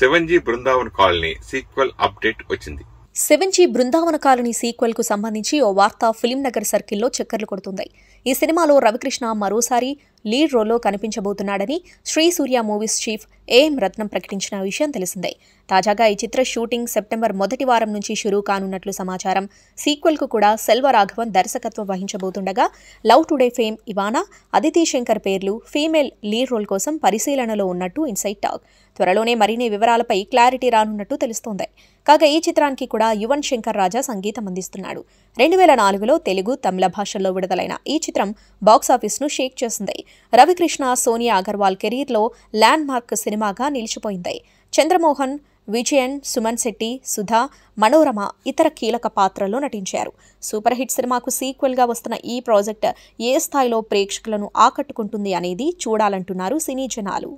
seven G Brindavan colony sequel update వచ్చింది seven Brindavana colony సీక్వెల్కు సంబంధించి ఓ వార్త ఫిలిం నగర్ సర్కిల్లో చక్కర్లు కొడుతుంది ఈ సినిమాలో రవికృష్ణ మరోసారి లీడ్ రోల్లో కనిపించబోతున్నాడని Shri Surya movies chief A M Ratnam ప్రకటించిన విషయం తెలిసిందే తాజాగా ఈ చిత్ర షూటింగ్ సెప్టెంబర్ మొదటి వారం నుంచి షురూ కానున్నట్లు సమాచారం సీక్వెల్కు కూడా సెల్వరాఘవన్ దర్శకత్వం వహించబోతుండగా love today fame Ivana Aditi Shankar పేర్లు ఫీమేల్ లీడ్ రోల్ కోసం పరిశీలనలో ఉన్నట్టు ఇన్సైట్ టాక్ త్వరలోనే మరిన్ని వివరాలపై క్లారిటీ రానున్నట్టు తెలుస్తోంది కాగా ఈ చిత్రానికి కూడా యువన్ శంకర్ రాజా సంగీతం అందిస్తున్నాడు రెండు వేల నాలుగులో తెలుగు తమిళ భాషల్లో విడుదలైన ఈ చిత్రం బాక్సాఫీస్ను షేక్ చేసింది రవికృష్ణ సోనియా అగర్వాల్ కెరీర్లో ల్యాండ్ మార్క్ సినిమాగా నిలిచిపోయింది చంద్రమోహన్ విజయన్ సుమన్ శెట్టి సుధా మనోరమ ఇతర కీలక పాత్రల్లో నటించారు సూపర్ హిట్ సినిమాకు సీక్వెల్గా వస్తున్న ఈ ప్రాజెక్ట్ ఏ స్థాయిలో ప్రేక్షకులను ఆకట్టుకుంటుంది అనేది చూడాలంటున్నారు సినీ జనాలు